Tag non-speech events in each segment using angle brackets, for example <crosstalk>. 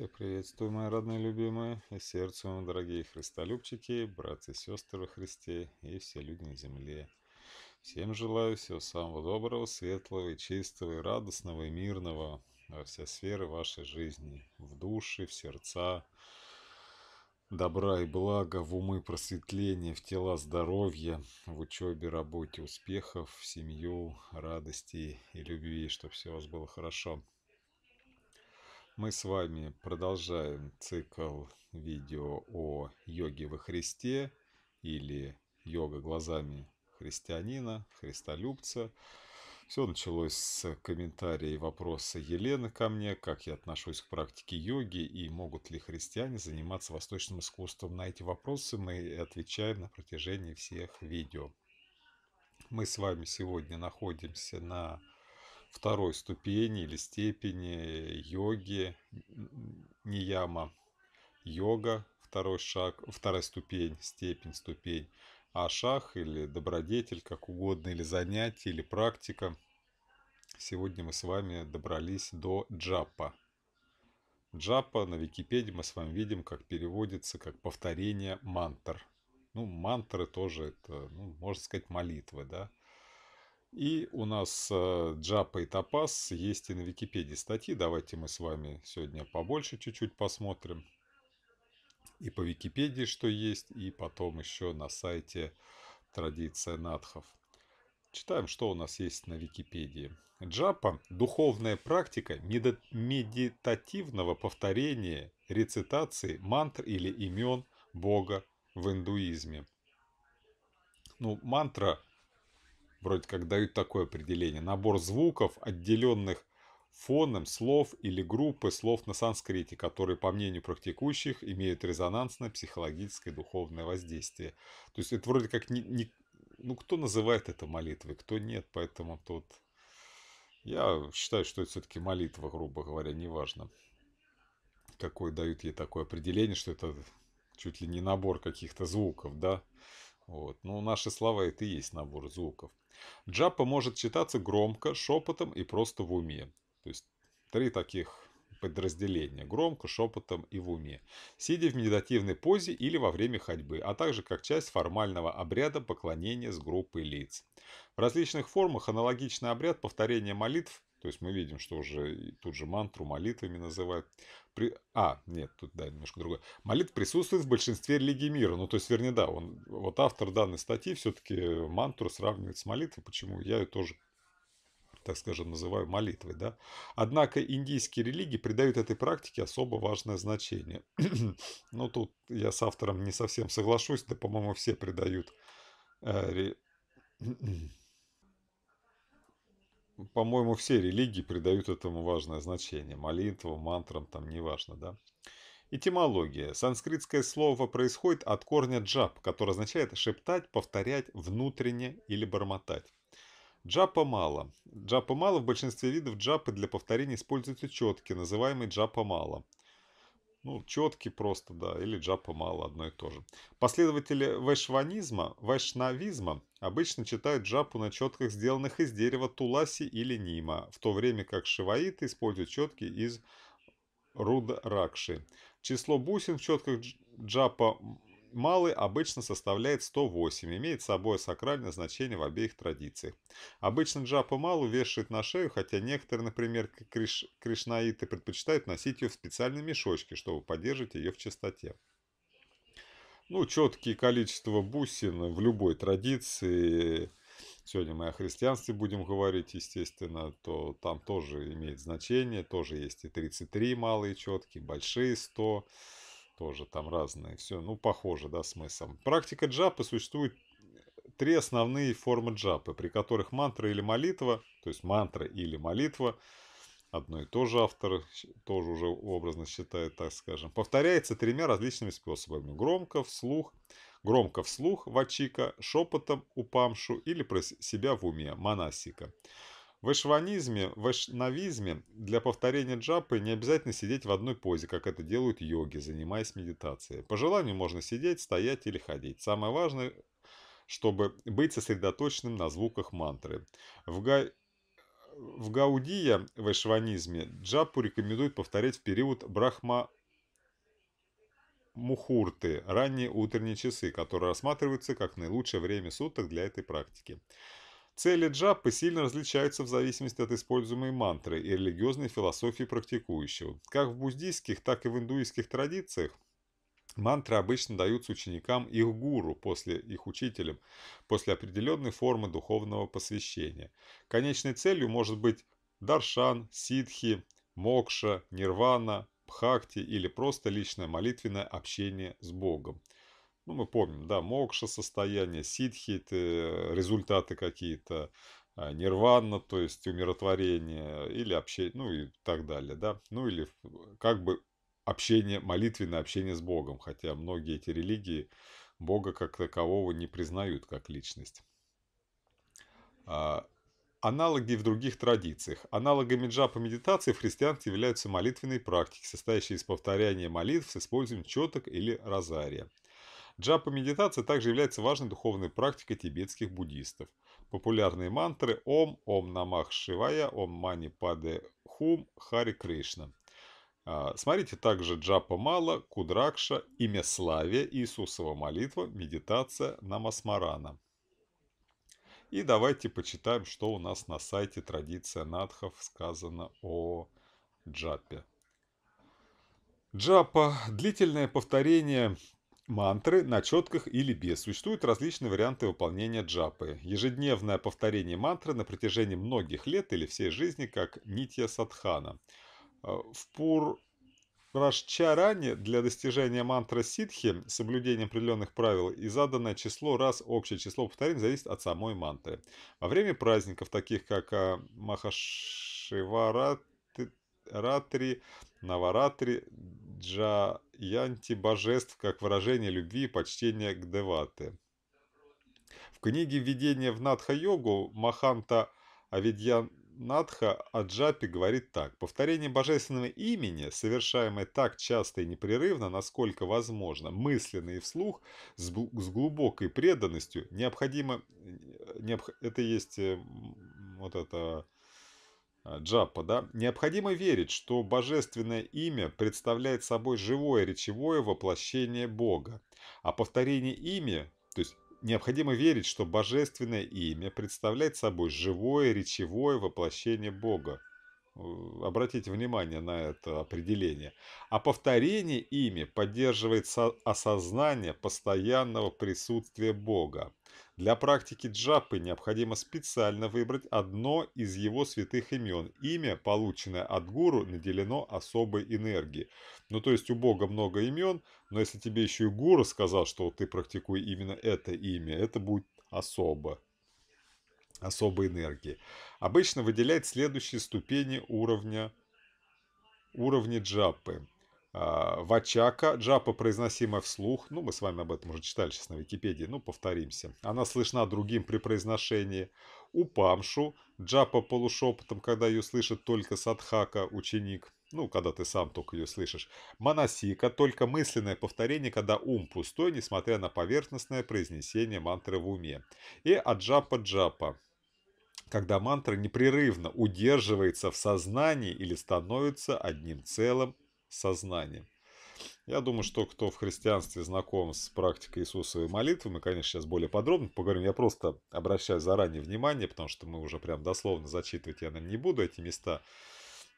Всех приветствую, мои родные любимые, и сердцу вам, дорогие христолюбчики, братья и сестры во Христе, и все люди на земле. Всем желаю всего самого доброго, светлого, и чистого, и радостного, и мирного во все сферы вашей жизни, в души, в сердца, добра и блага, в умы просветления, в тела здоровья, в учебе, работе, успехов, в семью, радости и любви, чтобы все у вас было хорошо. Мы с вами продолжаем цикл видео о йоге во Христе или йога глазами христианина, христолюбца. Все началось с комментария и вопроса Елены ко мне, как я отношусь к практике йоги и могут ли христиане заниматься восточным искусством. На эти вопросы мы отвечаем на протяжении всех видео. Мы с вами сегодня находимся на второй ступени или степени йоги нияма. Йога – второй шаг, вторая ступень, степень, ступень. А шаг или добродетель, как угодно, или занятие, или практика. Сегодня мы с вами добрались до джапа. Джапа на Википедии мы с вами видим, как переводится, как повторение мантр. Ну, мантры тоже это, ну, можно сказать, молитвы, да. И у нас Джапа э, и Топас есть и на Википедии статьи. Давайте мы с вами сегодня побольше чуть-чуть посмотрим. И по Википедии что есть, и потом еще на сайте «Традиция надхов». Читаем, что у нас есть на Википедии. Джапа – духовная практика медитативного повторения, рецитации мантр или имен Бога в индуизме. Ну, мантра – вроде как дают такое определение. Набор звуков, отделенных фоном слов или группы слов на санскрите, которые, по мнению практикующих, имеют резонансное психологическое и духовное воздействие. То есть это вроде как не, не... Ну, кто называет это молитвой, кто нет, поэтому тут... Я считаю, что это все-таки молитва, грубо говоря, неважно. Какое дают ей такое определение, что это чуть ли не набор каких-то звуков, да? Вот. Ну, наши слова это и есть набор звуков. Джаппа может читаться громко, шепотом и просто в уме. То есть три таких подразделения – громко, шепотом и в уме, сидя в медитативной позе или во время ходьбы, а также как часть формального обряда поклонения с группой лиц. В различных формах аналогичный обряд повторения молитв то есть мы видим, что уже тут же мантру молитвами называют. При... А, нет, тут да, немножко другое. Молитва присутствует в большинстве религий мира. Ну, то есть, вернее, да, он, вот автор данной статьи все-таки мантру сравнивает с молитвой. Почему? Я ее тоже так скажем, называю молитвой. Да? Однако индийские религии придают этой практике особо важное значение. <clears throat> Ну, тут я с автором не совсем соглашусь, да, по-моему, все придают э, ре... <clears throat> по-моему, все религии придают этому важное значение. Молитвам, мантрам, там, неважно, да? Этимология. Санскритское слово происходит от корня джап, который означает шептать, повторять, внутренне или бормотать. Джапа мало. Джапа мало в большинстве видов джапы для повторения используются четки, называемые джапа мало. Ну, четкий просто, да, или джапа мало, одно и то же. Последователи вайшванизма, вайшнавизма обычно читают джапу на четках, сделанных из дерева туласи или нима, в то время как шиваиты используют четки из рудракши. Число бусин в четках джапа малый обычно составляет 108, имеет собой сакральное значение в обеих традициях. Обычно джапа малу вешают на шею, хотя некоторые, например, криш... кришнаиты предпочитают носить ее в специальном мешочке, чтобы поддерживать ее в чистоте. Ну, четкие количество бусин в любой традиции. Сегодня мы о христианстве будем говорить, естественно, то там тоже имеет значение. Тоже есть и 33 малые четкие, большие 100 тоже там разные. Все, ну, похоже, да, смыслом. Практика джапы существует э, три основные формы джапы, при которых мантра или молитва, то есть мантра или молитва, одно и то же автор тоже уже образно считает, так скажем, повторяется тремя различными способами. Громко, вслух, громко вслух, вачика, шепотом, упамшу или про себя в уме, манасика. В эшванизме, в эшнавизме для повторения джапы не обязательно сидеть в одной позе, как это делают йоги, занимаясь медитацией. По желанию можно сидеть, стоять или ходить. Самое важное, чтобы быть сосредоточенным на звуках мантры. В, га... в Гаудия в эшванизме джапу рекомендуют повторять в период брахма мухурты, ранние утренние часы, которые рассматриваются как наилучшее время суток для этой практики. Цели джапы сильно различаются в зависимости от используемой мантры и религиозной философии практикующего. Как в буддийских, так и в индуистских традициях мантры обычно даются ученикам их гуру, после их учителям, после определенной формы духовного посвящения. Конечной целью может быть даршан, ситхи, мокша, нирвана, пхакти или просто личное молитвенное общение с Богом ну, мы помним, да, мокша состояние, ситхиты, э, результаты какие-то, а, нирвана, то есть умиротворение, или общение, ну и так далее, да, ну или э, как бы общение, молитвенное общение с Богом, хотя многие эти религии Бога как такового не признают как личность. А, аналоги в других традициях. Аналогами джапа медитации в христианстве являются молитвенные практики, состоящие из повторяния молитв с использованием четок или розария. Джапа-медитация также является важной духовной практикой тибетских буддистов. Популярные мантры «Ом», «Ом Намах Шивая», «Ом Мани Паде Хум», «Хари Кришна». А, смотрите также Джапа Мала, Кудракша, Имя Славия, Иисусова молитва, медитация Намасмарана. И давайте почитаем, что у нас на сайте «Традиция надхов» сказано о джапе. Джапа – длительное повторение Мантры на четках или без. Существуют различные варианты выполнения джапы. Ежедневное повторение мантры на протяжении многих лет или всей жизни как нитья садхана. А, в пур Рашчаране для достижения мантры ситхи соблюдение определенных правил и заданное число раз общее число повторений зависит от самой мантры. Во время праздников, таких как а, Махашиваратри, Наваратри, Джа янтибожеств как выражение любви и почтения к Девате. В книге «Введение в Надха-йогу» Маханта Авидьян Надха Аджапи говорит так. Повторение божественного имени, совершаемое так часто и непрерывно, насколько возможно, мысленно и вслух, с, глубокой преданностью, необходимо... Э, необх... Это есть э, вот это а, Джаппа, да, необходимо верить, что божественное имя представляет собой живое речевое воплощение Бога, а повторение имя, то есть необходимо верить, что божественное имя представляет собой живое речевое воплощение Бога. Э, обратите внимание на это определение. А повторение ими поддерживает осознание постоянного присутствия Бога. Для практики джаппы необходимо специально выбрать одно из его святых имен. Имя, полученное от гуру, наделено особой энергией. Ну то есть у бога много имен, но если тебе еще и гуру сказал, что ты практикуй именно это имя, это будет особо особой энергии. Обычно выделяет следующие ступени уровня, уровня джаппы. А, Вачака. Джапа произносимая вслух. Ну, мы с вами об этом уже читали сейчас на Википедии. Ну, повторимся. Она слышна другим при произношении. Упамшу. Джапа полушепотом, когда ее слышит только садхака, ученик. Ну, когда ты сам только ее слышишь. Манасика – только мысленное повторение, когда ум пустой, несмотря на поверхностное произнесение мантры в уме. И аджапа-джапа когда мантра непрерывно удерживается в сознании или становится одним целым сознанием. Я думаю, что кто в христианстве знаком с практикой Иисусовой молитвы, мы, конечно, сейчас более подробно поговорим. Я просто обращаю заранее внимание, потому что мы уже прям дословно зачитывать я, наверное, не буду эти места.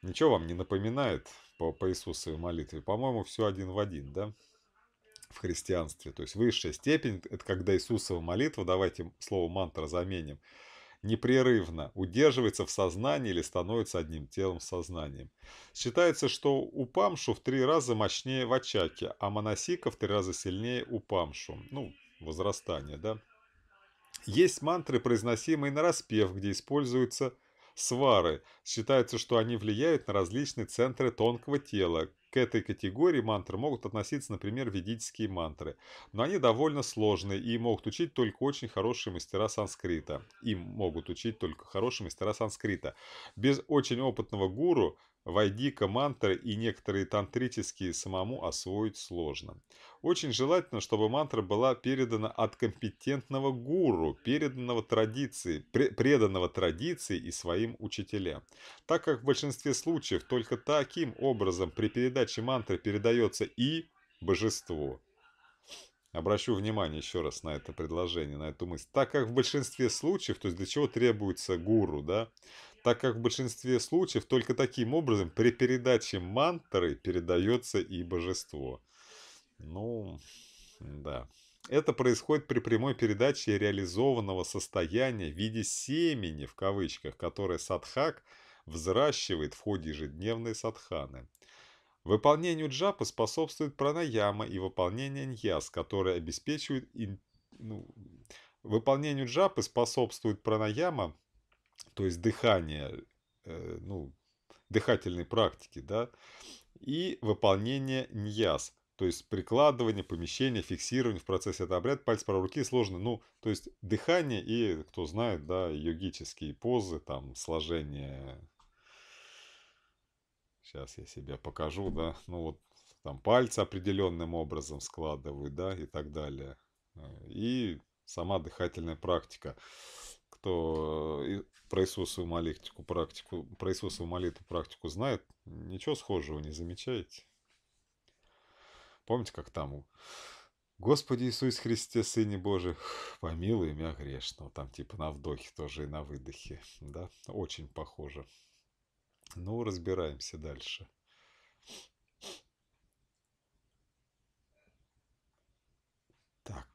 Ничего вам не напоминает по, по Иисусовой молитве? По-моему, все один в один, да? В христианстве. То есть высшая степень – это когда Иисусова молитва, давайте слово мантра заменим – непрерывно удерживается в сознании или становится одним телом с сознанием. Считается, что Упамшу в три раза мощнее Вачаки, а Манасика в три раза сильнее Упамшу. Ну, возрастание, да? Есть мантры, произносимые на распев, где используется свары. Считается, что они влияют на различные центры тонкого тела. К этой категории мантр могут относиться, например, ведические мантры. Но они довольно сложные и могут учить только очень хорошие мастера санскрита. Им могут учить только хорошие мастера санскрита. Без очень опытного гуру – Вайдика мантры и некоторые тантрические самому освоить сложно. Очень желательно, чтобы мантра была передана от компетентного гуру, переданного традиции, преданного традиции и своим учителям. Так как в большинстве случаев только таким образом при передаче мантры передается и божество. Обращу внимание еще раз на это предложение, на эту мысль. Так как в большинстве случаев, то есть для чего требуется гуру, да, так как в большинстве случаев только таким образом при передаче мантры передается и божество. Ну, да. Это происходит при прямой передаче реализованного состояния в виде семени, в кавычках, которое садхак взращивает в ходе ежедневной садханы. Выполнению джапы способствует пранаяма и выполнение ньяс, которые обеспечивают... Ин... Ну, выполнению джапы способствует пранаяма, то есть дыхание, э, ну, дыхательной практики, да, и выполнение ньяс, то есть прикладывание, помещение, фиксирование в процессе этого обряда, пальцы правой руки сложно, ну, то есть дыхание и, кто знает, да, йогические позы, там, сложение, сейчас я себе покажу, да, ну, вот, там, пальцы определенным образом складывают, да, и так далее, э, и сама дыхательная практика, кто про Иисусову молитву практику, про Иисусову молитву практику знает, ничего схожего не замечаете? Помните, как там «Господи Иисус Христе, Сыне Божий, помилуй меня грешного». Там типа на вдохе тоже и на выдохе, да? Очень похоже. Ну, разбираемся дальше. Так,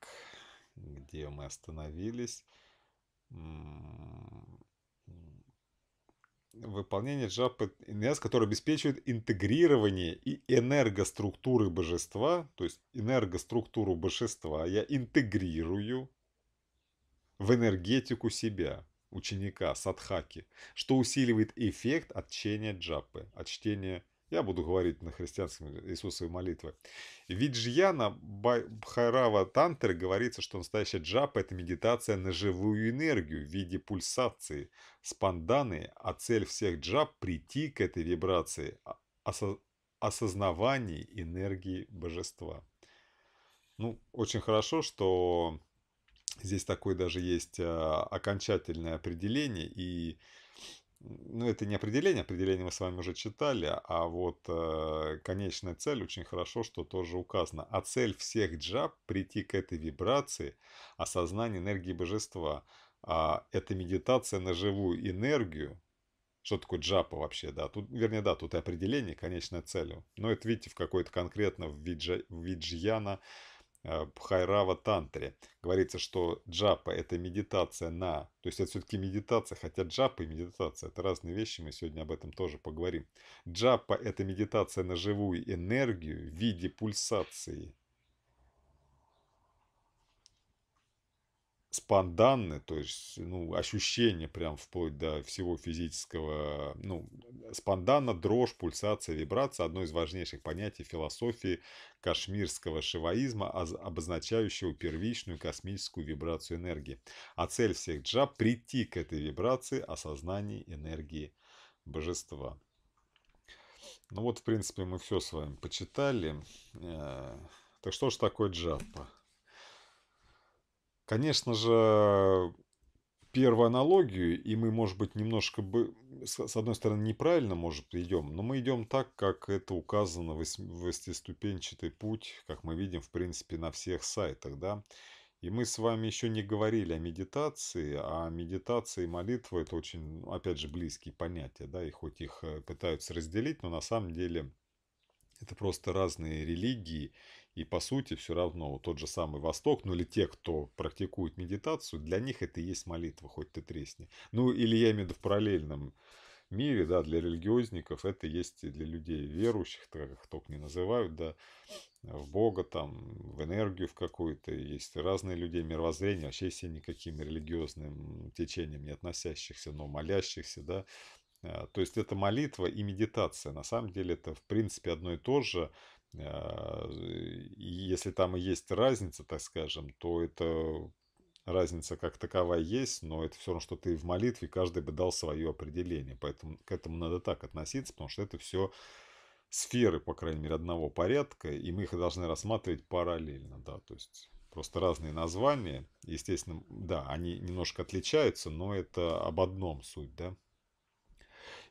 где мы остановились? выполнение джапы НС, который обеспечивает интегрирование и энергоструктуры божества, то есть энергоструктуру божества я интегрирую в энергетику себя, ученика, садхаки, что усиливает эффект от чтения джапы, от чтения джапы я буду говорить на христианском Иисусовой молитве. Виджьяна Бхайрава Тантры говорится, что настоящая джапа – это медитация на живую энергию в виде пульсации, спанданы, а цель всех джап – прийти к этой вибрации, а, осо осознавании энергии божества. Ну, очень хорошо, что здесь такое даже есть а, окончательное определение, и ну, это не определение, определение мы с вами уже читали, а вот э, конечная цель очень хорошо, что тоже указано. А цель всех джаб – прийти к этой вибрации, осознание энергии божества. А это медитация на живую энергию. Что такое джапа вообще, да? Тут, вернее, да, тут и определение, конечная цель. Но это, видите, в какой-то конкретно в, виджа, виджьяна – Пхайрава э, Тантре. Говорится, что джапа – это медитация на… То есть это все-таки медитация, хотя джапа и медитация – это разные вещи, мы сегодня об этом тоже поговорим. Джапа – это медитация на живую энергию в виде пульсации спанданны, то есть ну, ощущение прям вплоть до всего физического. Ну, спанданна, дрожь, пульсация, вибрация – одно из важнейших понятий философии кашмирского шиваизма, обозначающего первичную космическую вибрацию энергии. А цель всех джа прийти к этой вибрации осознании энергии божества. Ну вот, в принципе, мы все с вами почитали. Э, так что же такое джаппа? Конечно же, первую аналогию, и мы, может быть, немножко, бы, с одной стороны, неправильно, может, идем, но мы идем так, как это указано, восьмиступенчатый путь, как мы видим, в принципе, на всех сайтах, да. И мы с вами еще не говорили о медитации, а медитация и молитва – это очень, опять же, близкие понятия, да, и хоть их э, пытаются разделить, но на самом деле это просто разные религии и по сути все равно тот же самый Восток, ну или те, кто практикует медитацию, для них это и есть молитва, хоть ты тресни. Ну или я имею в виду в параллельном мире, да, для религиозников, это есть и для людей верующих, так как только не называют, да, в Бога, там, в энергию в какую-то, есть разные люди мировоззрения, вообще если никаким религиозным течением не относящихся, но молящихся, да, а, то есть это молитва и медитация, на самом деле это в принципе одно и то же, а, если там и есть разница, так скажем, то это разница как таковая есть, но это все равно, что ты в молитве, каждый бы дал свое определение. Поэтому к этому надо так относиться, потому что это все сферы, по крайней мере, одного порядка, и мы их должны рассматривать параллельно, да, то есть просто разные названия, естественно, да, они немножко отличаются, но это об одном суть, да.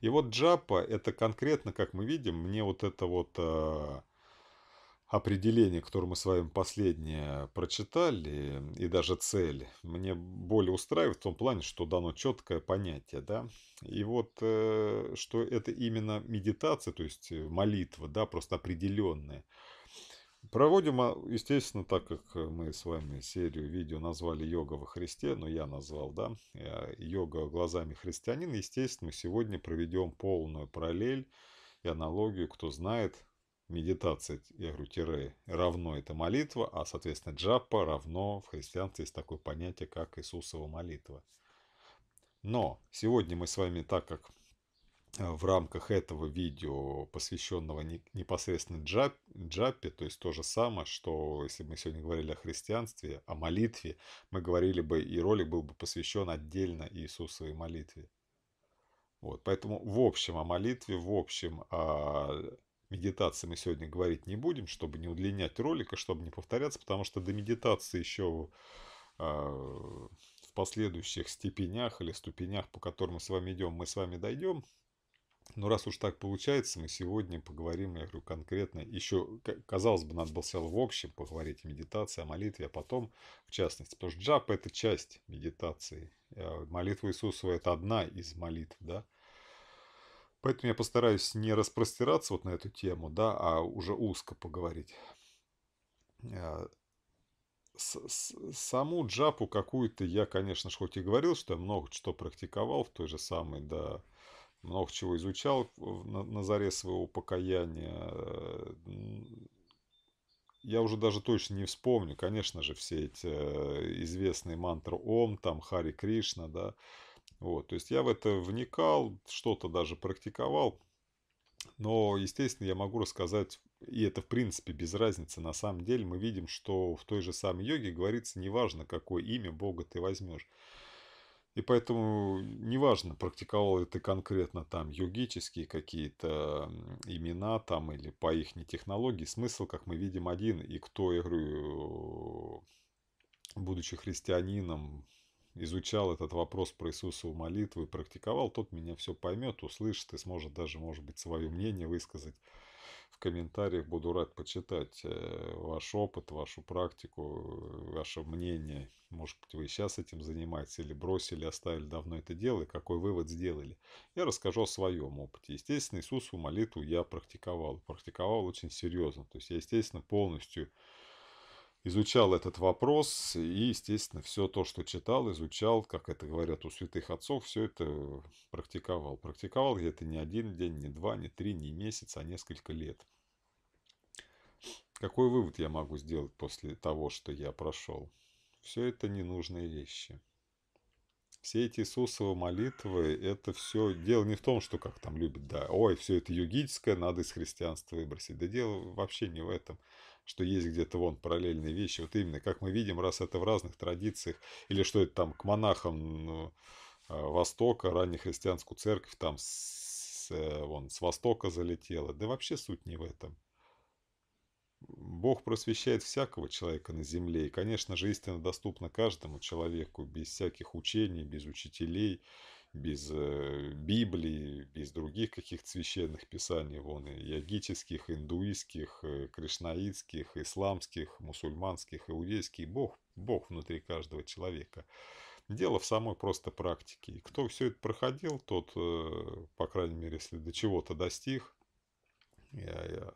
И вот джапа, это конкретно, как мы видим, мне вот это вот а, определение, которое мы с вами последнее прочитали, и даже цель, мне более устраивает в том плане, что дано четкое понятие, да, и вот, э, что это именно медитация, то есть э, молитва, да, просто определенная. Проводим, а, естественно, так как мы с вами серию видео назвали «Йога во Христе», но я назвал, да, э, «Йога глазами христианина», естественно, мы сегодня проведем полную параллель и аналогию, кто знает, медитация, я говорю, тире, равно это молитва, а, соответственно, джаппа равно в христианстве есть такое понятие, как Иисусова молитва. Но сегодня мы с вами, так как э, в рамках этого видео, посвященного непосредственно джап, джапе, то есть то же самое, что если бы мы сегодня говорили о христианстве, о молитве, мы говорили бы, и ролик был бы посвящен отдельно Иисусовой молитве. Вот, поэтому в общем о молитве, в общем о медитации мы сегодня говорить не будем, чтобы не удлинять ролика, чтобы не повторяться, потому что до медитации еще э, а, в последующих степенях или ступенях, по которым мы с вами идем, мы с вами дойдем. Но раз уж так получается, мы сегодня поговорим, я говорю, конкретно, еще, казалось бы, надо было сначала в общем поговорить о медитации, о молитве, а потом в частности. Потому что джапа – это часть медитации. А, молитва Иисусова – это одна из молитв, да. Поэтому я постараюсь не распростираться вот на эту тему, да, а уже узко поговорить. Э, с -с Саму джапу какую-то я, конечно же, хоть и говорил, что я много что практиковал в той же самой, да, много чего изучал на, на заре своего покаяния. Э, я уже даже точно не вспомню, конечно же, все эти э, известные мантры Ом, там Хари Кришна, да, вот, то есть я в это вникал, что-то даже практиковал, но, естественно, я могу рассказать, и это в принципе без разницы, на самом деле мы видим, что в той же самой йоге говорится, неважно, какое имя Бога ты возьмешь. И поэтому неважно, практиковал ли ты конкретно там йогические какие-то имена там или по их технологии, смысл, как мы видим, один. И кто, я говорю, будучи христианином, изучал этот вопрос про Иисусову молитву и практиковал, тот меня все поймет, услышит и сможет даже, может быть, свое мнение высказать. В комментариях буду рад почитать э, ваш опыт, вашу практику, э, ваше мнение. Может быть, вы сейчас этим занимаетесь или бросили, оставили давно это дело, и какой вывод сделали. Я расскажу о своем опыте. Естественно, Иисусу молитву я практиковал. Практиковал очень серьезно. То есть я, естественно, полностью изучал этот вопрос и, естественно, все то, что читал, изучал, как это говорят у святых отцов, все это практиковал. Практиковал я это не один день, не два, не три, не месяц, а несколько лет. Какой вывод я могу сделать после того, что я прошел? Все это ненужные вещи. Все эти Иисусовы молитвы, это все... Дело не в том, что как там любят, да, ой, все это югическое, надо из христианства выбросить. Да дело вообще не в этом что есть где-то вон параллельные вещи. Вот именно, как мы видим, раз это в разных традициях, или что это там к монахам ну, Востока, раннехристианскую церковь там с, э, вон, с Востока залетела. Да вообще суть не в этом. Бог просвещает всякого человека на земле, и, конечно же, истина доступна каждому человеку, без всяких учений, без учителей, без э, Библии, без других каких-то священных писаний, вон и ягических, индуистских, э, кришнаитских, исламских, мусульманских, иудейских, Бог, Бог внутри каждого человека. Дело в самой просто практике. кто все это проходил, тот, э, по крайней мере, если до чего-то достиг, я, я,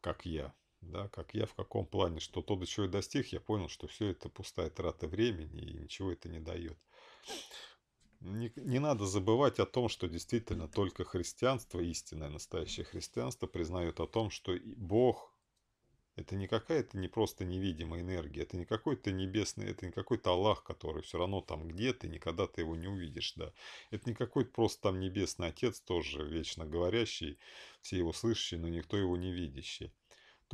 как я, да, как я в каком плане, что то, до чего я достиг, я понял, что все это пустая трата времени и ничего это не дает. Не, не надо забывать о том, что действительно только христианство, истинное настоящее христианство, признает о том, что Бог это не какая-то не просто невидимая энергия, это не какой-то небесный, это не какой-то Аллах, который все равно там где-то, никогда ты его не увидишь, да. Это не какой-то просто там небесный отец, тоже вечно говорящий, все его слышащие, но никто его не видящий.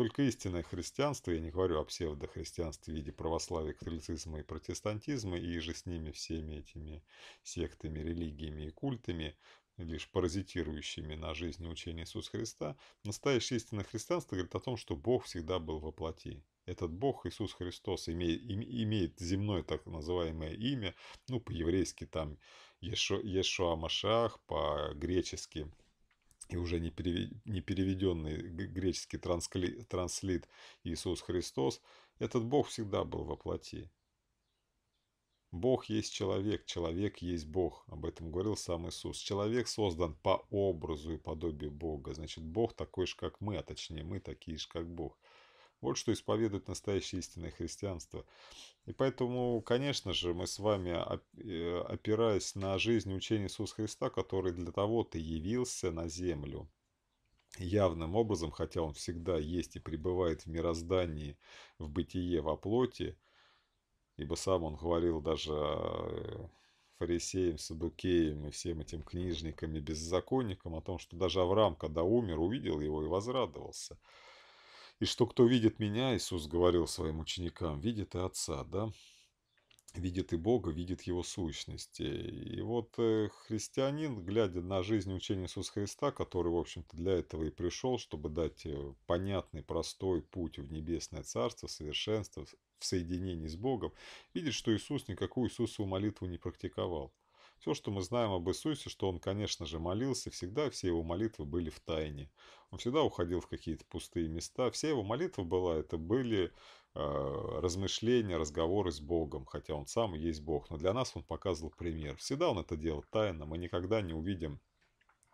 Только истинное христианство, я не говорю о псевдохристианстве в виде православия, католицизма и протестантизма, и же с ними всеми этими сектами, религиями и культами, лишь паразитирующими на жизни учения Иисуса Христа, настоящее истинное христианство говорит о том, что Бог всегда был во плоти. Этот Бог, Иисус Христос, имеет, имеет земное так называемое имя, ну, по-еврейски там Ешо, Ешуа Машах, по-гречески – и уже не переведенный греческий транслит Иисус Христос, этот Бог всегда был во плоти. Бог есть человек, человек есть Бог. Об этом говорил сам Иисус. Человек создан по образу и подобию Бога. Значит, Бог такой же, как мы, а точнее, мы такие же, как Бог. Вот что исповедует настоящее истинное христианство. И поэтому, конечно же, мы с вами, э, опираясь на жизнь и учение Иисуса Христа, который для того-то явился на землю, явным образом, хотя он всегда есть и пребывает в мироздании, в бытие, во плоти, ибо сам он говорил даже э, фарисеям, садукеям и всем этим книжникам и беззаконникам о том, что даже Авраам, когда умер, увидел его и возрадовался – и что кто видит меня, Иисус говорил своим ученикам, видит и Отца, да? Видит и Бога, видит Его сущности. И вот э, христианин, глядя на жизнь и учение Иисуса Христа, который, в общем-то, для этого и пришел, чтобы дать э, понятный, простой путь в небесное царство, совершенство в соединении с Богом, видит, что Иисус никакую Иисусову молитву не практиковал. Все, что мы знаем об Иисусе, что он, конечно же, молился, всегда все его молитвы были в тайне. Он всегда уходил в какие-то пустые места. Вся его молитва была, это были э, размышления, разговоры с Богом, хотя он сам и есть Бог, но для нас он показывал пример. Всегда он это делал тайно, мы никогда не увидим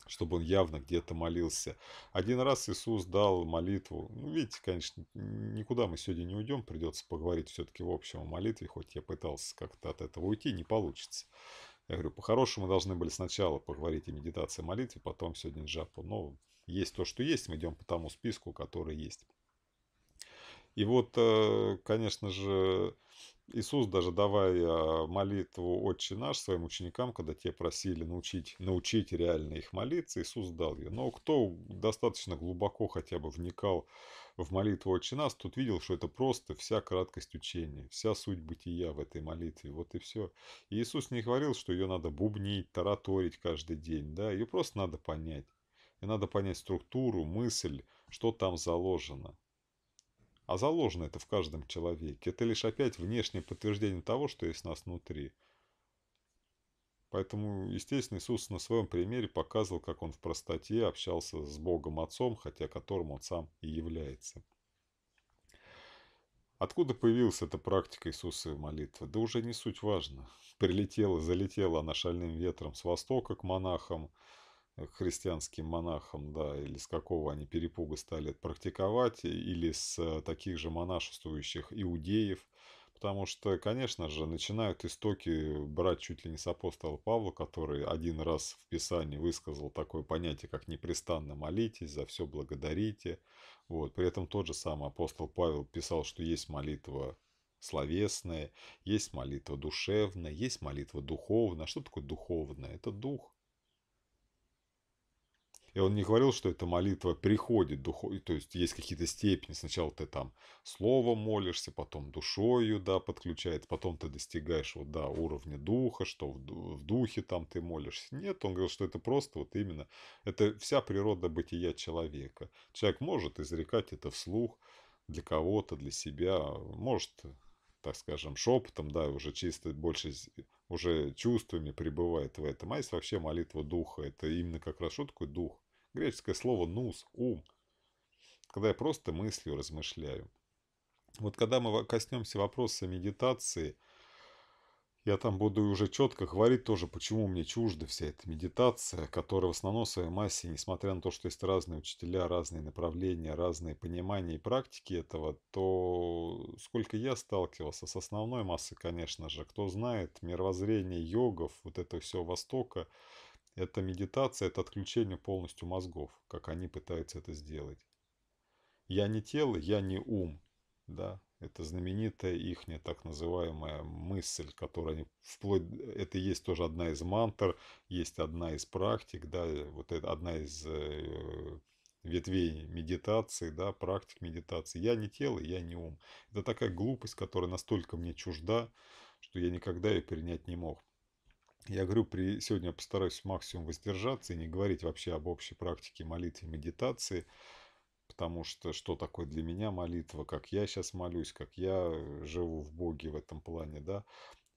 чтобы он явно где-то молился. Один раз Иисус дал молитву. Ну, видите, конечно, никуда мы сегодня не уйдем, придется поговорить все-таки в общем о молитве, хоть я пытался как-то от этого уйти, не получится. Я говорю, по-хорошему должны были сначала поговорить о медитации, молитве, потом сегодня джапу. Но есть то, что есть, мы идем по тому списку, который есть. И вот, э, конечно же, Иисус, даже давая молитву «Отче наш» своим ученикам, когда те просили научить, научить реально их молиться, Иисус дал ее. Но кто достаточно глубоко хотя бы вникал в молитву «Отче нас» тут видел, что это просто вся краткость учения, вся суть бытия в этой молитве, вот и все. И Иисус не говорил, что ее надо бубнить, тараторить каждый день, да, ее просто надо понять. И надо понять структуру, мысль, что там заложено. А заложено это в каждом человеке. Это лишь опять внешнее подтверждение того, что есть в нас внутри. Поэтому, естественно, Иисус на своем примере показывал, как он в простоте общался с Богом Отцом, хотя которым он сам и является. Откуда появилась эта практика Иисусовой молитвы? Да уже не суть важно. Прилетела, залетела она шальным ветром с востока к монахам, э, к христианским монахам, да, или с какого они перепуга стали практиковать, или с э, таких же монашествующих иудеев – Потому что, конечно же, начинают истоки брать чуть ли не с апостола Павла, который один раз в Писании высказал такое понятие, как «непрестанно молитесь, за все благодарите». Вот. При этом тот же самый апостол Павел писал, что есть молитва словесная, есть молитва душевная, есть молитва духовная. что такое духовная? Это дух. И он не говорил, что эта молитва приходит духой, то есть есть какие-то степени. Сначала ты там словом молишься, потом душою, да, подключается, потом ты достигаешь вот, да, уровня духа, что в духе там ты молишься. Нет, он говорил, что это просто вот именно, это вся природа бытия человека. Человек может изрекать это вслух для кого-то, для себя, может так скажем, шепотом, да, уже чисто больше уже чувствами пребывает в этом. А есть вообще молитва духа, это именно как раз что такое дух? Греческое слово «нус», «ум», когда я просто мыслью размышляю. Вот когда мы коснемся вопроса медитации, я там буду уже четко говорить тоже, почему мне чужда вся эта медитация, которая в основном в своей массе, несмотря на то, что есть разные учителя, разные направления, разные понимания и практики этого, то сколько я сталкивался с основной массой, конечно же, кто знает, мировоззрение йогов, вот это все Востока – это медитация, это отключение полностью мозгов, как они пытаются это сделать. Я не тело, я не ум, да, это знаменитая ихняя так называемая мысль, которая они вплоть... Это есть тоже одна из мантр, есть одна из практик, да, вот это одна из э, ветвей медитации, да, практик медитации. Я не тело, я не ум. Это такая глупость, которая настолько мне чужда, что я никогда ее принять не мог. Я говорю, при, сегодня постараюсь максимум воздержаться и не говорить вообще об общей практике молитвы и медитации, потому что что такое для меня молитва, как я сейчас молюсь, как я э, живу в Боге в этом плане, да.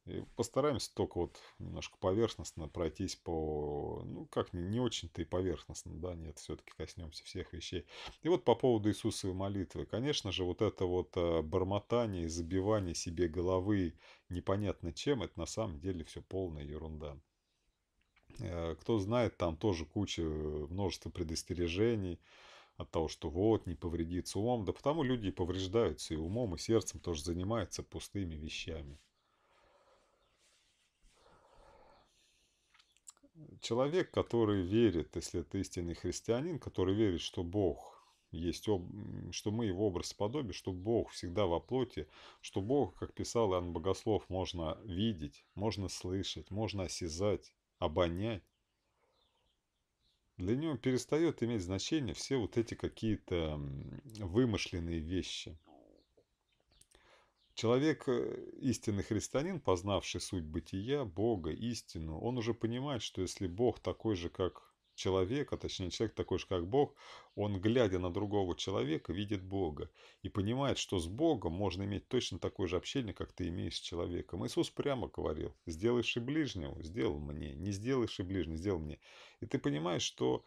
И постараемся только вот немножко поверхностно пройтись по... Ну, как не, не очень-то и поверхностно, да, нет, все-таки коснемся всех вещей. И вот по поводу Иисусовой молитвы. Конечно же, вот это вот э, бормотание, забивание себе головы непонятно чем, это на самом деле все полная ерунда. Э, кто знает, там тоже куча, э, множество предостережений от того, что вот, не повредиться умом. Да потому люди и повреждаются и умом, и сердцем тоже занимаются пустыми вещами. человек, который верит, если это истинный христианин, который верит, что Бог есть, что мы его образ подобие, что Бог всегда во плоти, что Бог, как писал Иоанн Богослов, можно видеть, можно слышать, можно осязать, обонять. Для него перестает иметь значение все вот эти какие-то вымышленные вещи – Человек, э, истинный христианин, познавший суть бытия, Бога, истину, он уже понимает, что если Бог такой же, как человек, а точнее человек такой же, как Бог, он, глядя на другого человека, видит Бога и понимает, что с Богом можно иметь точно такое же общение, как ты имеешь с человеком. Иисус прямо говорил, сделаешь и ближнего, сделал мне, не сделаешь и ближнего, сделал мне. И ты понимаешь, что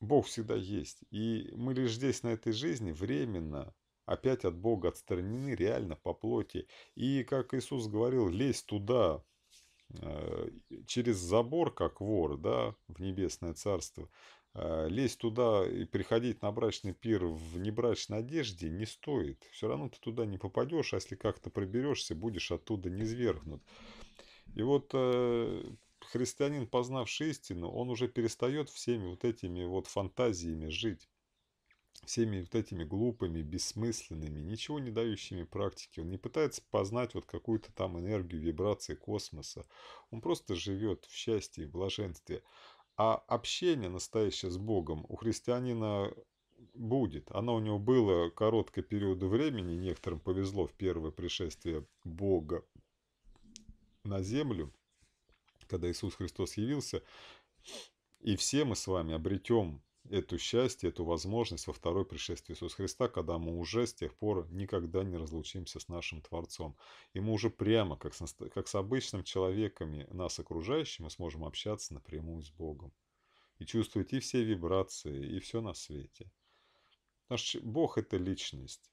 Бог всегда есть, и мы лишь здесь, на этой жизни, временно опять от Бога отстранены реально по плоти. И, как Иисус говорил, лезь туда, э, через забор, как вор, да, в небесное царство, э, лезть туда и приходить на брачный пир в небрачной одежде не стоит. Все равно ты туда не попадешь, а если как-то проберешься, будешь оттуда не низвергнут. И вот э, христианин, познавший истину, он уже перестает всеми вот этими вот фантазиями жить всеми вот этими глупыми, бессмысленными, ничего не дающими практики. Он не пытается познать вот какую-то там энергию, вибрации космоса. Он просто живет в счастье и блаженстве. А общение настоящее с Богом у христианина будет. Оно у него было короткий период времени, некоторым повезло в первое пришествие Бога на землю, когда Иисус Христос явился. И все мы с вами обретем эту счастье, эту возможность во второй пришествии Иисуса Христа, когда мы уже с тех пор никогда не разлучимся с нашим Творцом. И мы уже прямо, как с, как с обычным человеками, нас окружающими, сможем общаться напрямую с Богом. И чувствовать и все вибрации, и все на свете. Наш Бог – это личность.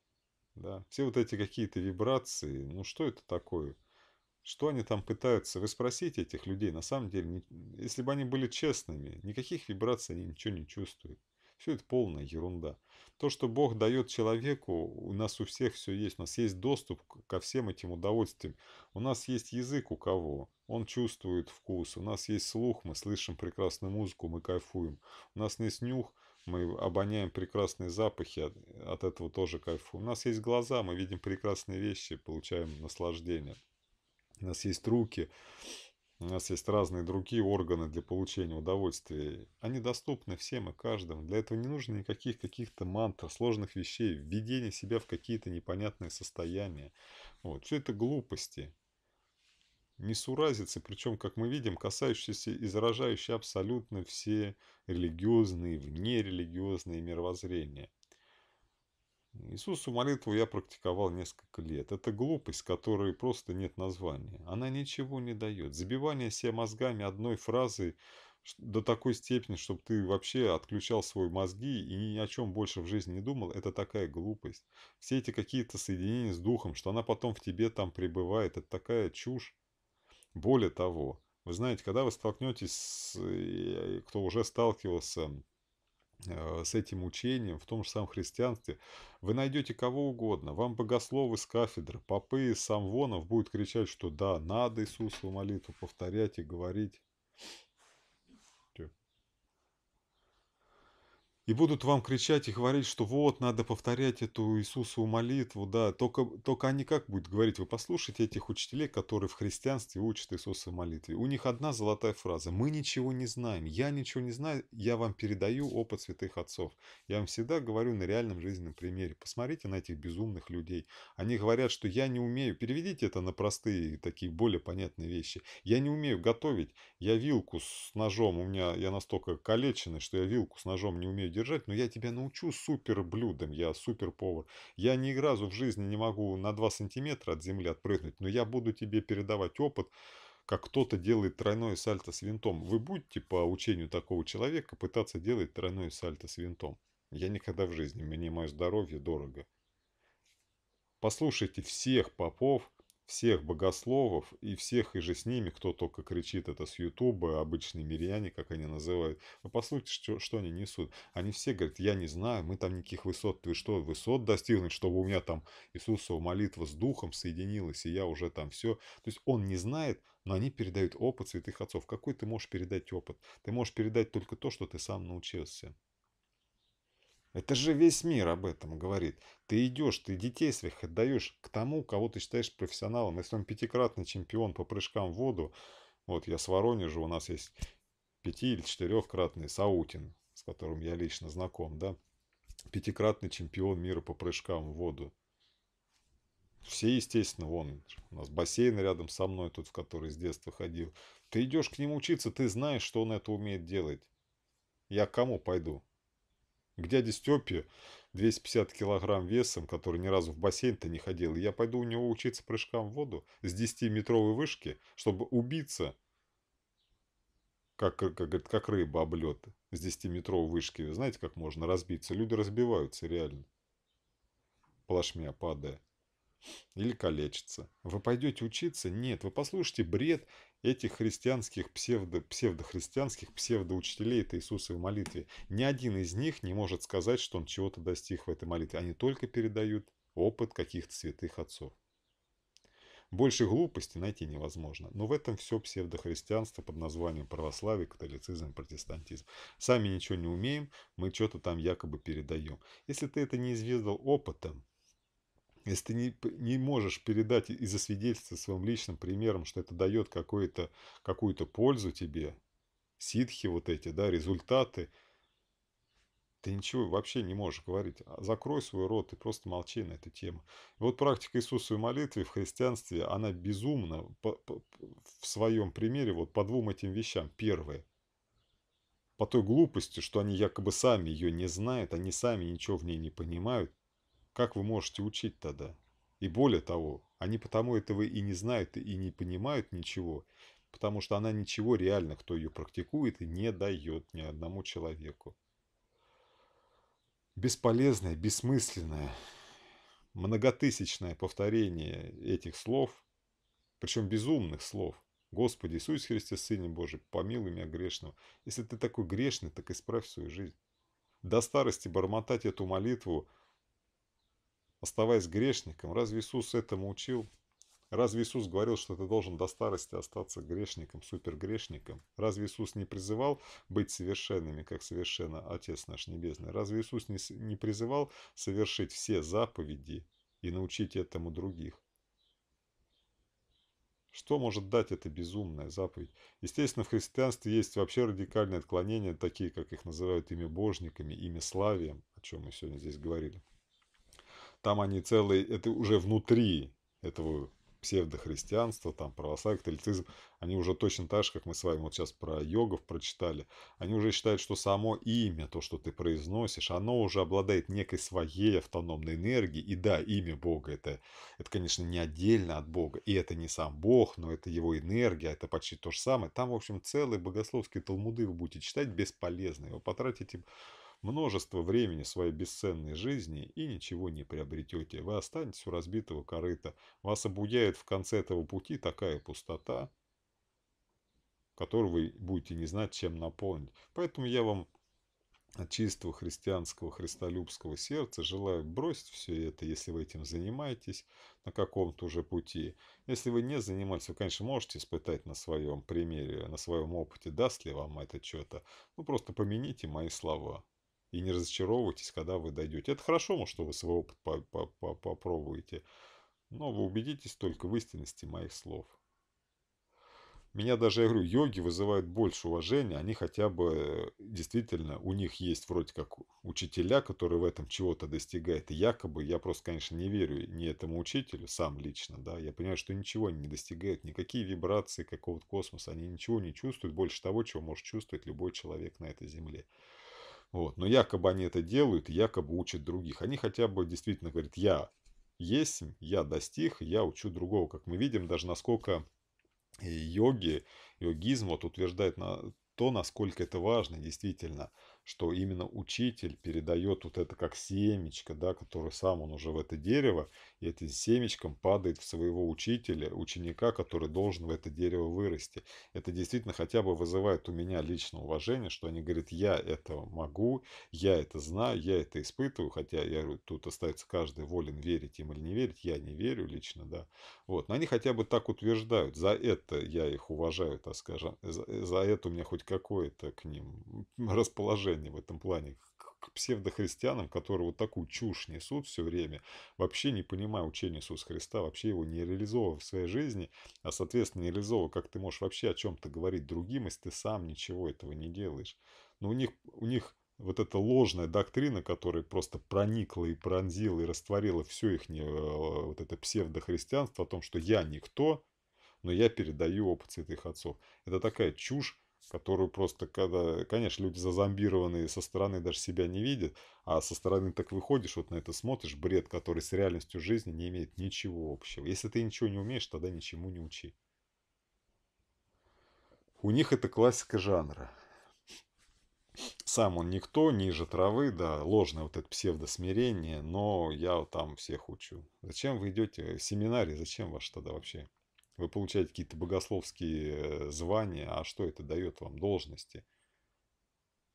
Да? Все вот эти какие-то вибрации, ну что это такое – что они там пытаются? Вы спросите этих людей. На самом деле, не... если бы они были честными, никаких вибраций они ничего не чувствуют. Все это полная ерунда. То, что Бог дает человеку, у нас у всех все есть. У нас есть доступ ко всем этим удовольствиям. У нас есть язык у кого. Он чувствует вкус. У нас есть слух. Мы слышим прекрасную музыку. Мы кайфуем. У нас есть нюх. Мы обоняем прекрасные запахи. От, от этого тоже кайфуем. У нас есть глаза. Мы видим прекрасные вещи. Получаем наслаждение у нас есть руки, у нас есть разные другие органы для получения удовольствия. Они доступны всем и каждому. Для этого не нужно никаких каких-то мантр, сложных вещей, введения себя в какие-то непонятные состояния. Вот. Все это глупости. Несуразицы, причем, как мы видим, касающиеся и заражающие абсолютно все религиозные, внерелигиозные мировоззрения. Иисусу молитву я практиковал несколько лет. Это глупость, которой просто нет названия. Она ничего не дает. Забивание себе мозгами одной фразы до такой степени, чтобы ты вообще отключал свои мозги и ни о чем больше в жизни не думал, это такая глупость. Все эти какие-то соединения с духом, что она потом в тебе там пребывает, это такая чушь. Более того, вы знаете, когда вы столкнетесь с... Э, кто уже сталкивался Э, с этим учением в том же самом христианстве, вы найдете кого угодно. Вам богословы с кафедры, попы из самвонов будут кричать, что да, надо Иисусу молитву повторять и говорить. и будут вам кричать и говорить, что вот, надо повторять эту Иисусову молитву, да, только, только они как будут говорить, вы послушайте этих учителей, которые в христианстве учат Иисусовой молитве. У них одна золотая фраза, мы ничего не знаем, я ничего не знаю, я вам передаю опыт святых отцов. Я вам всегда говорю на реальном жизненном примере, посмотрите на этих безумных людей. Они говорят, что я не умею, переведите это на простые, такие более понятные вещи. Я не умею готовить, я вилку с ножом, у меня, я настолько калеченный, что я вилку с ножом не умею делать держать, но я тебя научу супер блюдом, я супер повар. Я ни разу в жизни не могу на 2 сантиметра от земли отпрыгнуть, но я буду тебе передавать опыт, как кто-то делает тройное сальто с винтом. Вы будете по учению такого человека пытаться делать тройное сальто с винтом. Я никогда в жизни, мне мое здоровье дорого. Послушайте всех попов, всех богословов и всех и же с ними, кто только кричит это с Ютуба, обычные миряне, как они называют. Вы послушайте, что, что они несут. Они все говорят, я не знаю, мы там никаких высот, ты что, высот достигнуть, чтобы у меня там Иисусова молитва с Духом соединилась, и я уже там все. То есть он не знает, но они передают опыт святых отцов. Какой ты можешь передать опыт? Ты можешь передать только то, что ты сам научился. Это же весь мир об этом говорит. Ты идешь, ты детей своих отдаешь к тому, кого ты считаешь профессионалом. Если он пятикратный чемпион по прыжкам в воду, вот я с Воронежа, у нас есть пяти- или четырехкратный Саутин, с которым я лично знаком, да, пятикратный чемпион мира по прыжкам в воду. Все, естественно, вон, у нас бассейн рядом со мной тут, в который с детства ходил. Ты идешь к нему учиться, ты знаешь, что он это умеет делать. Я к кому пойду? К дяде Степе 250 килограмм весом, который ни разу в бассейн-то не ходил, я пойду у него учиться прыжкам в воду с 10-метровой вышки, чтобы убиться, как, как, как, как рыба об с 10-метровой вышки. знаете, как можно разбиться? Люди разбиваются реально, плашмя падая или калечится. Вы пойдете учиться? Нет, вы послушайте бред этих христианских, псевдо, псевдохристианских, псевдоучителей это в молитве. Ни один из них не может сказать, что он чего-то достиг в этой молитве. Они только передают опыт каких-то святых отцов. Больше глупости найти невозможно. Но в этом все псевдохристианство под названием православие, католицизм, протестантизм. Сами ничего не умеем, мы что-то там якобы передаем. Если ты это не изведал опытом, если ты не, не можешь передать и засвидетельствовать своим личным примером, что это дает какую-то какую пользу тебе, ситхи вот эти, да, результаты, ты ничего вообще не можешь говорить. А, закрой свой рот и просто молчи на эту тему. И вот практика Иисуса и молитвы в христианстве, она безумна по, по, в своем примере вот по двум этим вещам. Первое. По той глупости, что они якобы сами ее не знают, они сами ничего в ней не понимают. Как вы можете учить тогда? И более того, они потому этого и не знают, и не понимают ничего, потому что она ничего реально, кто ее практикует, не дает ни одному человеку. Бесполезное, бессмысленное, многотысячное повторение этих слов, причем безумных слов. Господи Иисус Христе, Сыне Божий, помилуй меня грешного. Если ты такой грешный, так исправь свою жизнь. До старости бормотать эту молитву – оставаясь грешником, разве Иисус этому учил? Разве Иисус говорил, что ты должен до старости остаться грешником, супергрешником? Разве Иисус не призывал быть совершенными, как совершенно Отец наш Небесный? Разве Иисус не, не призывал совершить все заповеди и научить этому других? Что может дать эта безумная заповедь? Естественно, в христианстве есть вообще радикальные отклонения, такие, как их называют имя божниками, имя славием, о чем мы сегодня здесь говорили. Там они целые, это уже внутри этого псевдохристианства, там православие, католицизм, они уже точно так же, как мы с вами вот сейчас про йогов прочитали, они уже считают, что само имя, то, что ты произносишь, оно уже обладает некой своей автономной энергией. И да, имя Бога это, это, конечно, не отдельно от Бога, и это не сам Бог, но это его энергия, это почти то же самое. Там, в общем, целые богословские талмуды вы будете читать бесполезно, вы потратите множество времени своей бесценной жизни и ничего не приобретете. Вы останетесь у разбитого корыта. Вас обудяет в конце этого пути такая пустота, которую вы будете не знать, чем наполнить. Поэтому я вам от чистого христианского, христолюбского сердца желаю бросить все это, если вы этим занимаетесь на каком-то уже пути. Если вы не занимались, вы, конечно, можете испытать на своем примере, на своем опыте, даст ли вам это что-то. Ну, просто помяните мои слова. И не разочаровывайтесь, когда вы дойдете. Это хорошо, что вы свой опыт попробуете, но вы убедитесь только в истинности моих слов. Меня даже, я говорю, йоги вызывают больше уважения, они хотя бы действительно, у них есть вроде как учителя, который в этом чего-то достигает, и якобы я просто, конечно, не верю ни этому учителю, сам лично, да, я понимаю, что ничего они не достигают, никакие вибрации какого-то космоса, они ничего не чувствуют, больше того, чего может чувствовать любой человек на этой земле. Вот. Но якобы они это делают, якобы учат других. Они хотя бы действительно говорят, я есть, я достиг, я учу другого. Как мы видим, даже насколько йоги, йогизм вот утверждает на то, насколько это важно действительно что именно учитель передает вот это как семечко, да, который сам он уже в это дерево, и этим семечком падает в своего учителя, ученика, который должен в это дерево вырасти. Это действительно хотя бы вызывает у меня личное уважение, что они говорят, я это могу, я это знаю, я это испытываю, хотя я говорю, тут остается каждый волен верить им или не верить, я не верю лично, да. Вот, но они хотя бы так утверждают, за это я их уважаю, так скажем, «Э, за, э, за это у меня хоть какое-то к ним расположение в этом плане к псевдохристианам, которые вот такую чушь несут все время, вообще не понимая учения Иисуса Христа, вообще его не реализовывая в своей жизни, а, соответственно, не реализовывая, как ты можешь вообще о чем-то говорить другим, если ты сам ничего этого не делаешь. Но ну, у них, у них вот эта ложная доктрина, которая просто проникла и пронзила и растворила все их а, вот это псевдохристианство о том, что я никто, но я передаю опыт святых отцов. Это такая чушь, которую просто когда, конечно, люди зазомбированные со стороны даже себя не видят, а со стороны так выходишь, вот на это смотришь, бред, который с реальностью жизни не имеет ничего общего. Если ты ничего не умеешь, тогда ничему не учи. У них это классика жанра. Сам он никто, ниже травы, да, ложное вот это псевдосмирение, но я там всех учу. Зачем вы идете в семинарий, зачем ваш тогда вообще? вы получаете какие-то богословские э, звания, а что это дает вам должности?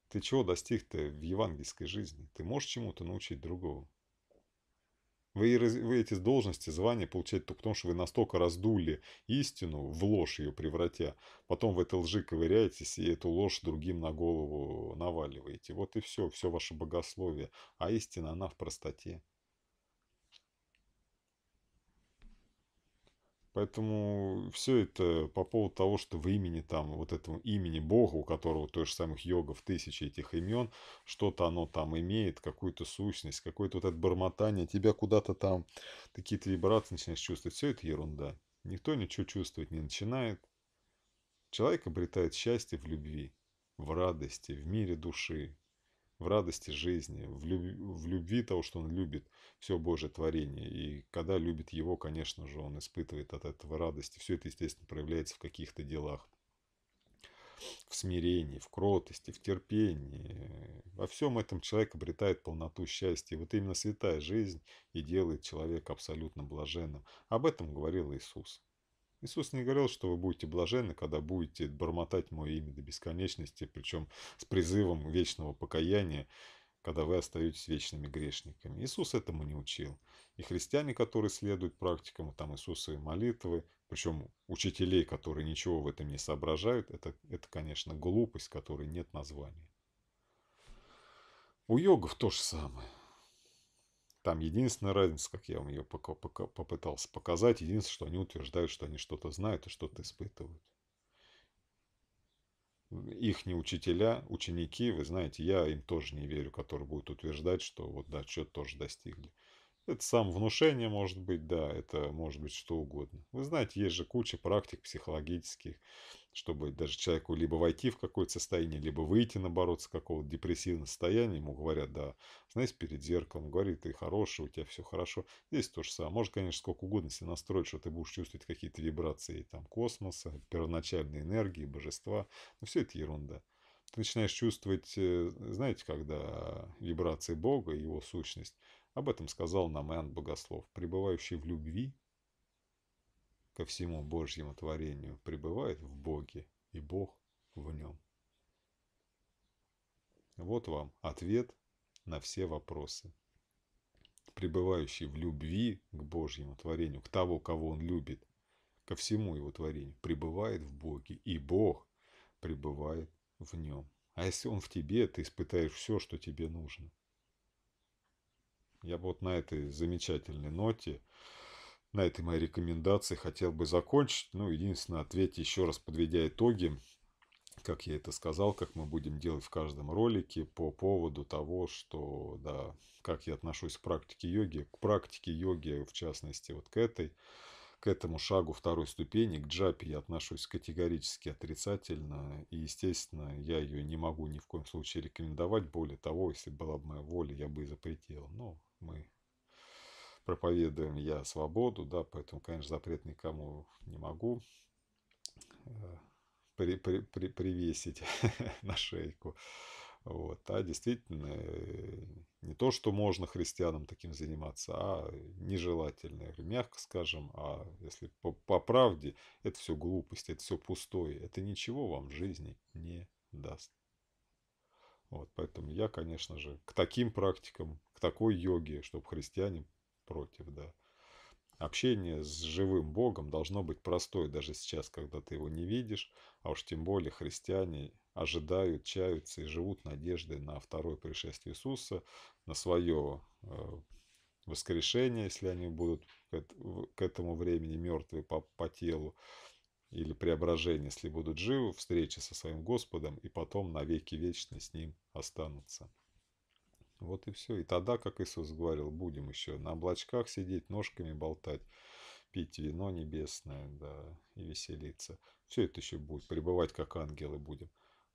Ты чего достиг-то в евангельской жизни? Ты можешь чему-то научить другого? Вы, вы эти должности, звания получаете только потому, что вы настолько раздули истину, в ложь ее превратя. Потом в этой лжи ковыряетесь и эту ложь другим на голову наваливаете. Вот и все, все ваше богословие. А истина, она в простоте. Поэтому все это по поводу того, что в имени там, вот этому имени Бога, у которого той же самых йогов тысячи этих имен, что-то оно там имеет, какую-то сущность, какое-то вот это бормотание, тебя куда-то там какие-то вибрации начинаешь чувствовать. Все это ерунда. Никто ничего чувствовать не начинает. Человек обретает счастье в любви, в радости, в мире души, в радости жизни, в, люб в любви того, что он любит все Божье творение. И когда любит его, конечно же, он испытывает от этого радости. все это, естественно, проявляется в каких-то делах. В смирении, в кротости, в терпении. Во всем этом человек обретает полноту счастья. вот именно святая жизнь и делает человека абсолютно блаженным. Об этом говорил Иисус. Иисус не говорил, что вы будете блаженны, когда будете бормотать Мое имя до бесконечности, причем с призывом вечного покаяния, когда вы остаетесь вечными грешниками. Иисус этому не учил. И христиане, которые следуют практикам там Иисусовой молитвы, причем учителей, которые ничего в этом не соображают, это, это конечно, глупость, которой нет названия. У йогов то же самое. Там единственная разница, как я вам ее пока, пока попытался показать, единственное, что они утверждают, что они что-то знают и что-то испытывают. Их не учителя, ученики, вы знаете, я им тоже не верю, которые будут утверждать, что вот да, что-то тоже достигли. Это сам внушение может быть, да, это может быть что угодно. Вы знаете, есть же куча практик психологических, чтобы даже человеку либо войти в какое-то состояние, либо выйти, наоборот, с какого-то депрессивного состояния. Ему говорят, да, знаешь, перед зеркалом, говорит, ты хороший, у тебя все хорошо. Здесь то же самое. Может, конечно, сколько угодно себе настроить, что ты будешь чувствовать какие-то вибрации там, космоса, первоначальной энергии, божества. Но все это ерунда ты начинаешь чувствовать, э, знаете, когда вибрации Бога, его сущность, об этом сказал нам Иоанн Богослов, пребывающий в любви ко всему Божьему творению, пребывает в Боге, и Бог в нем. Вот вам ответ на все вопросы. Пребывающий в любви к Божьему творению, к того, кого он любит, ко всему его творению, пребывает в Боге, и Бог пребывает в нем. А если он в тебе, ты испытаешь все, что тебе нужно – я бы вот на этой замечательной ноте, на этой моей рекомендации хотел бы закончить. Ну, единственное, ответить еще раз, подведя итоги, как я это сказал, как мы будем делать в каждом ролике по поводу того, что, да, как я отношусь к практике йоги, к практике йоги, в частности, вот к этой, к этому шагу второй ступени, к джапе я отношусь категорически отрицательно, и, естественно, я ее не могу ни в коем случае рекомендовать, более того, если была бы моя воля, я бы и запретил, но мы проповедуем я свободу, да, поэтому, конечно, запрет никому не могу э, при, при, при, привесить <laughs> на шейку. Вот. А действительно, э, не то, что можно христианам таким заниматься, а нежелательно, мягко скажем, а если по, по правде, это все глупость, это все пустое, это ничего вам в жизни не даст. Вот, поэтому я, конечно же, к таким практикам, к такой йоге, чтобы христиане против, да. Общение с живым Богом должно быть простое даже сейчас, когда ты его не видишь, а уж тем более христиане ожидают, чаются и живут надеждой на второе пришествие Иисуса, на свое э, воскрешение, если они будут к этому времени мертвые по, по телу, или преображение, если будут живы, встреча со своим Господом и потом навеки вечно с Ним останутся. Вот и все. И тогда, как Иисус говорил, будем еще на облачках сидеть, ножками болтать, пить вино небесное, да, и веселиться. Все это еще будет, пребывать как ангелы будем.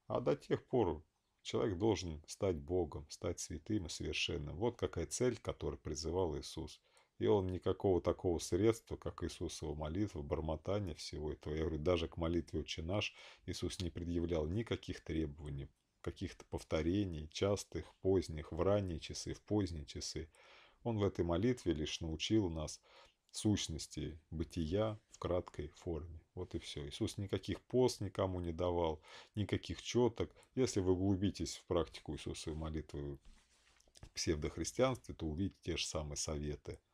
А до тех пор человек должен стать Богом, стать святым и совершенным. Вот какая цель, которую призывал Иисус. И он никакого такого средства, как Иисусова молитва, бормотание всего этого. Я говорю, даже к молитве «Отче наш» Иисус не предъявлял никаких требований, каких-то повторений, частых, поздних, в ранние часы, в поздние часы. Он в этой молитве лишь научил нас сущности бытия в краткой форме. Вот и все. Иисус никаких пост никому не давал, никаких четок. Если вы углубитесь в практику Иисусовой молитвы в псевдохристианстве, то увидите те же самые советы –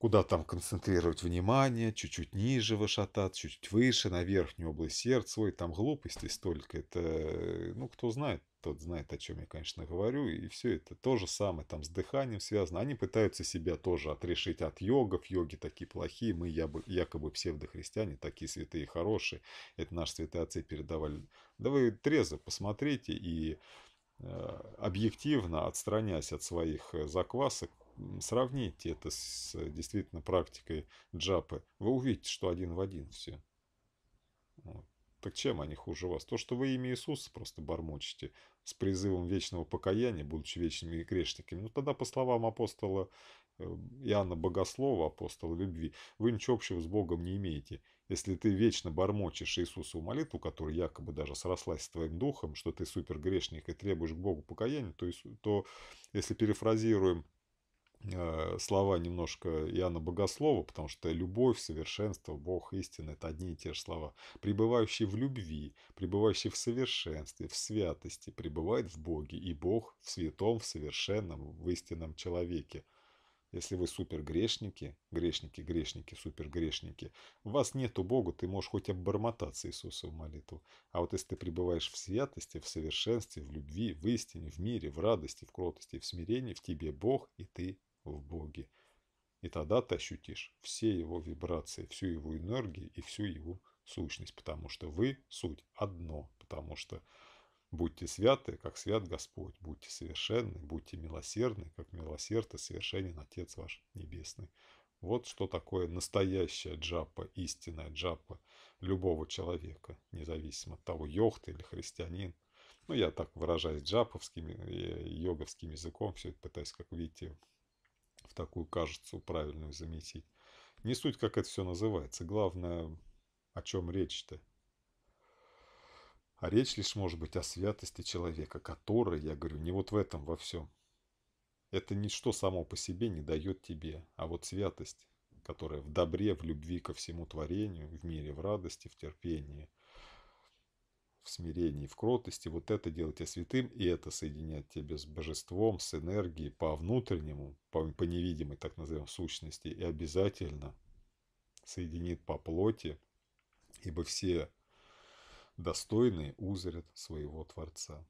куда там концентрировать внимание, чуть-чуть ниже вышататься, чуть чуть выше, на верхнюю область сердца. Ой, там глупостей столько. Это, э, ну, кто знает, тот знает, о чем я, конечно, говорю. И все это то же самое, там с дыханием связано. Они пытаются себя тоже отрешить от йогов. Йоги такие плохие, мы якобы псевдохристиане, такие святые хорошие. Это наши святые отцы передавали. Да вы трезво посмотрите и э, объективно, отстраняясь от своих э, заквасок, сравните это с э, действительно практикой джапы, вы увидите, что один в один все. Вот. Так чем они хуже вас? То, что вы имя Иисуса просто бормочете с призывом вечного покаяния, будучи вечными грешниками. Ну тогда, по словам апостола э, Иоанна Богослова, апостола любви, вы ничего общего с Богом не имеете. Если ты вечно бормочешь Иисусу молитву, которая якобы даже срослась с твоим духом, что ты супергрешник и требуешь к Богу покаяния, то, то если перефразируем Э, слова немножко Иоанна Богослова, потому что любовь, совершенство, Бог, истина – это одни и те же слова. Пребывающий в любви, пребывающий в совершенстве, в святости, пребывает в Боге, и Бог в святом, в совершенном, в истинном человеке. Если вы супергрешники, грешники, грешники, супергрешники, у вас нету Бога, ты можешь хоть обормотаться Иисуса в молитву. А вот если ты пребываешь в святости, в совершенстве, в любви, в истине, в мире, в радости, в кротости, в смирении, в тебе Бог, и ты в Боге. И тогда ты ощутишь все его вибрации, всю его энергию и всю его сущность, потому что вы суть одно, потому что будьте святы, как свят Господь, будьте совершенны, будьте милосердны, как милосерд и совершенен Отец ваш Небесный. Вот что такое настоящая джапа, истинная джапа любого человека, независимо от того, йог ты или христианин. Ну, я так выражаюсь джаповским э, йоговским языком, все это пытаюсь, как видите, в такую кажется правильную заметить. Не суть, как это все называется. Главное, о чем речь-то. А речь лишь может быть о святости человека, который, я говорю, не вот в этом во всем. Это ничто само по себе не дает тебе, а вот святость, которая в добре, в любви ко всему творению, в мире, в радости, в терпении – в смирении, в кротости, вот это делать тебя святым, и это соединять тебя с божеством, с энергией по внутреннему, по, по невидимой, так назовем, сущности, и обязательно соединит по плоти, ибо все достойные узрят своего Творца.